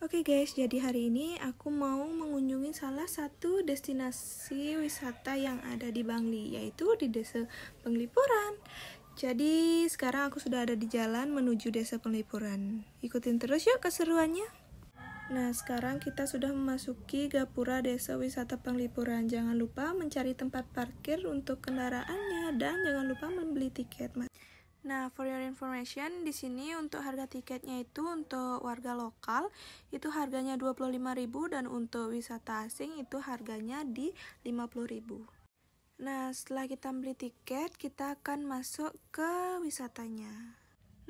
Oke okay guys, jadi hari ini aku mau mengunjungi salah satu destinasi wisata yang ada di Bangli, yaitu di Desa Penglipuran. Jadi sekarang aku sudah ada di jalan menuju Desa Penglipuran. Ikutin terus yuk keseruannya. Nah, sekarang kita sudah memasuki gapura Desa Wisata Penglipuran. Jangan lupa mencari tempat parkir untuk kendaraannya dan jangan lupa membeli tiket. Nah, for your information, di sini untuk harga tiketnya itu untuk warga lokal itu harganya 25.000 dan untuk wisata asing itu harganya di 50.000. Nah, setelah kita beli tiket, kita akan masuk ke wisatanya.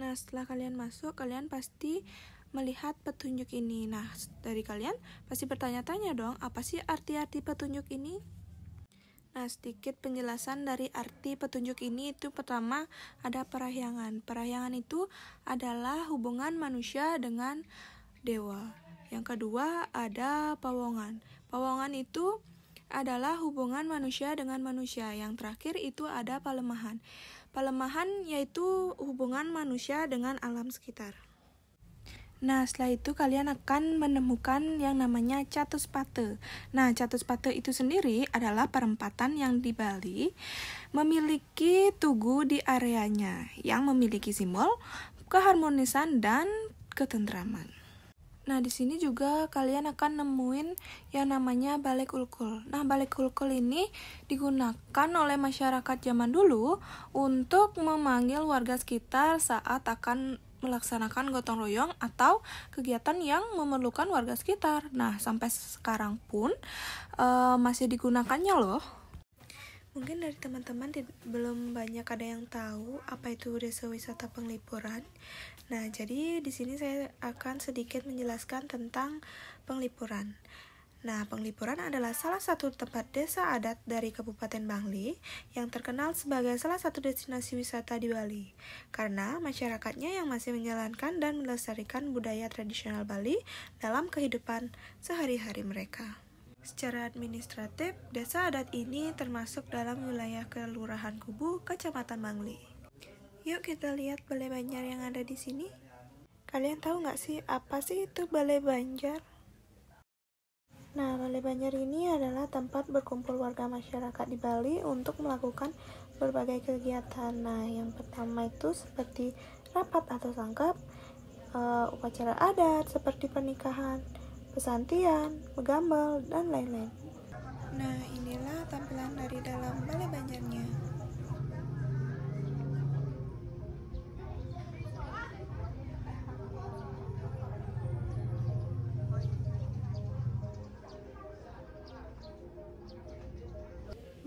Nah, setelah kalian masuk, kalian pasti melihat petunjuk ini. Nah, dari kalian pasti bertanya-tanya dong, apa sih arti-arti petunjuk ini? Nah, sedikit penjelasan dari arti petunjuk ini itu pertama ada perahyangan. Perahyangan itu adalah hubungan manusia dengan dewa. Yang kedua ada pawongan. Pawongan itu adalah hubungan manusia dengan manusia. Yang terakhir itu ada palemahan. Palemahan yaitu hubungan manusia dengan alam sekitar. Nah, setelah itu kalian akan menemukan yang namanya catus pate. Nah, catus pate itu sendiri adalah perempatan yang di Bali memiliki tugu di areanya yang memiliki simbol keharmonisan dan ketentraman. Nah, di sini juga kalian akan nemuin yang namanya balik ulkul. Nah, balik ulkul ini digunakan oleh masyarakat zaman dulu untuk memanggil warga sekitar saat akan melaksanakan gotong royong atau kegiatan yang memerlukan warga sekitar. Nah, sampai sekarang pun e, masih digunakannya loh. Mungkin dari teman-teman belum banyak ada yang tahu apa itu desa wisata penglipuran. Nah, jadi di sini saya akan sedikit menjelaskan tentang penglipuran. Nah, penglipuran adalah salah satu tempat desa adat dari Kabupaten Bangli yang terkenal sebagai salah satu destinasi wisata di Bali karena masyarakatnya yang masih menjalankan dan melestarikan budaya tradisional Bali dalam kehidupan sehari-hari mereka. Secara administratif, desa adat ini termasuk dalam wilayah Kelurahan Kubu, Kecamatan Bangli. Yuk kita lihat balai banjar yang ada di sini. Kalian tahu nggak sih apa sih itu balai banjar? Nah, Balai Banjar ini adalah tempat berkumpul warga masyarakat di Bali untuk melakukan berbagai kegiatan. Nah, yang pertama itu seperti rapat atau sangkap, uh, eh, upacara adat seperti pernikahan, pesantian, megambal, dan lain-lain. Nah, inilah tampilan dari dalam Balai Banjarnya.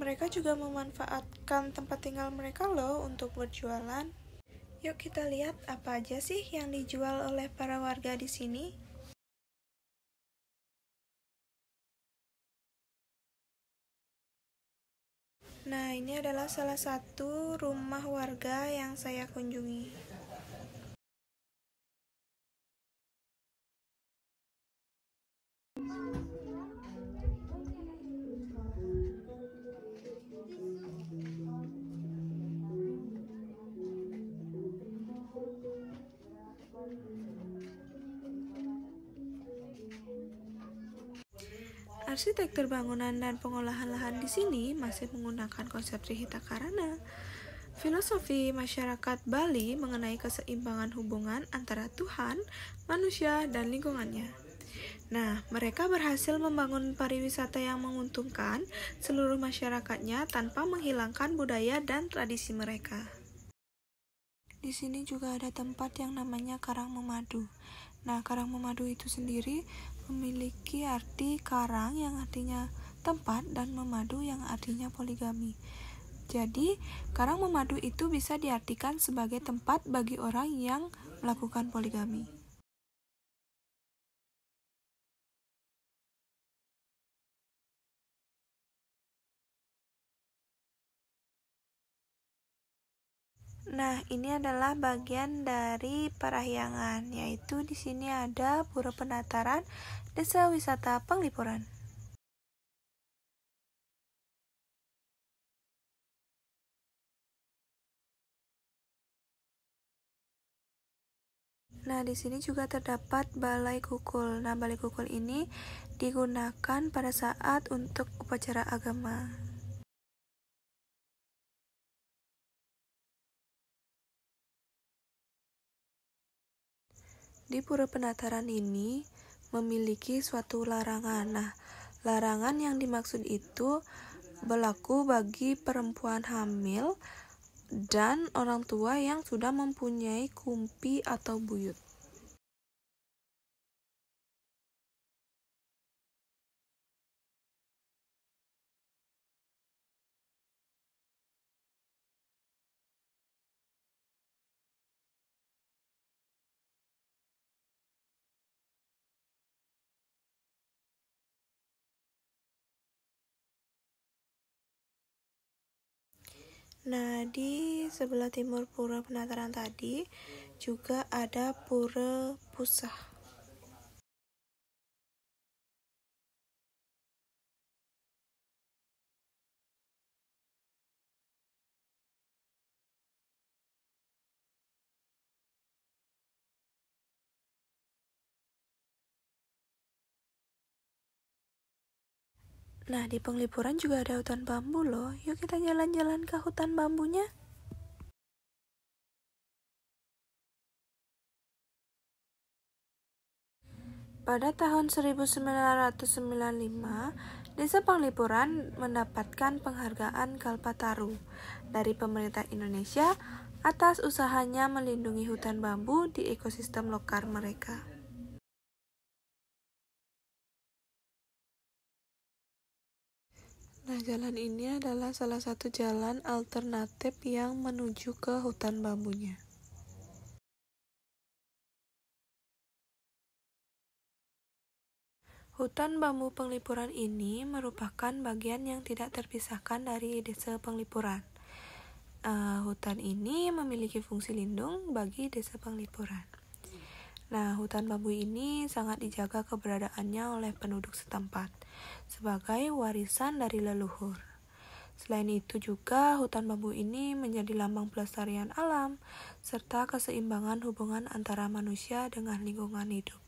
Mereka juga memanfaatkan tempat tinggal mereka loh untuk berjualan. Yuk kita lihat apa aja sih yang dijual oleh para warga di sini. Nah, ini adalah salah satu rumah warga yang saya kunjungi. Thank you. Arsitektur bangunan dan pengolahan lahan di sini masih menggunakan konsep Trihita Karana. Filosofi masyarakat Bali mengenai keseimbangan hubungan antara Tuhan, manusia, dan lingkungannya. Nah, mereka berhasil membangun pariwisata yang menguntungkan seluruh masyarakatnya tanpa menghilangkan budaya dan tradisi mereka. Di sini juga ada tempat yang namanya Karang Memadu. Nah, karang memadu itu sendiri memiliki arti karang yang artinya tempat dan memadu yang artinya poligami. Jadi, karang memadu itu bisa diartikan sebagai tempat bagi orang yang melakukan poligami. Nah, ini adalah bagian dari perahyangan, yaitu di sini ada Pura Penataran, Desa Wisata Penglipuran. Nah, di sini juga terdapat balai kukul. Nah, balai kukul ini digunakan pada saat untuk upacara agama. di Pura Penataran ini memiliki suatu larangan. Nah, larangan yang dimaksud itu berlaku bagi perempuan hamil dan orang tua yang sudah mempunyai kumpi atau buyut. Nah, di sebelah timur pura penataran tadi juga ada pura pusah. Nah, di Penglipuran juga ada hutan bambu loh. Yuk kita jalan-jalan ke hutan bambunya. Pada tahun 1995, Desa Panglipuran mendapatkan penghargaan Kalpataru dari pemerintah Indonesia atas usahanya melindungi hutan bambu di ekosistem lokal mereka. Nah, jalan ini adalah salah satu jalan alternatif yang menuju ke hutan bambunya. Hutan bambu penglipuran ini merupakan bagian yang tidak terpisahkan dari desa penglipuran. Uh, hutan ini memiliki fungsi lindung bagi desa penglipuran. Nah, hutan bambu ini sangat dijaga keberadaannya oleh penduduk setempat sebagai warisan dari leluhur. Selain itu juga hutan bambu ini menjadi lambang pelestarian alam serta keseimbangan hubungan antara manusia dengan lingkungan hidup.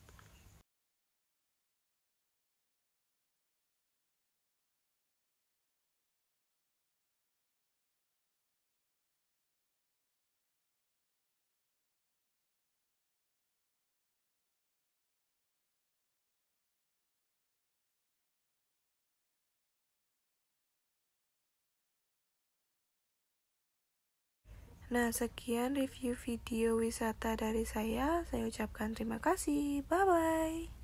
Nah, sekian review video wisata dari saya. Saya ucapkan terima kasih. Bye bye.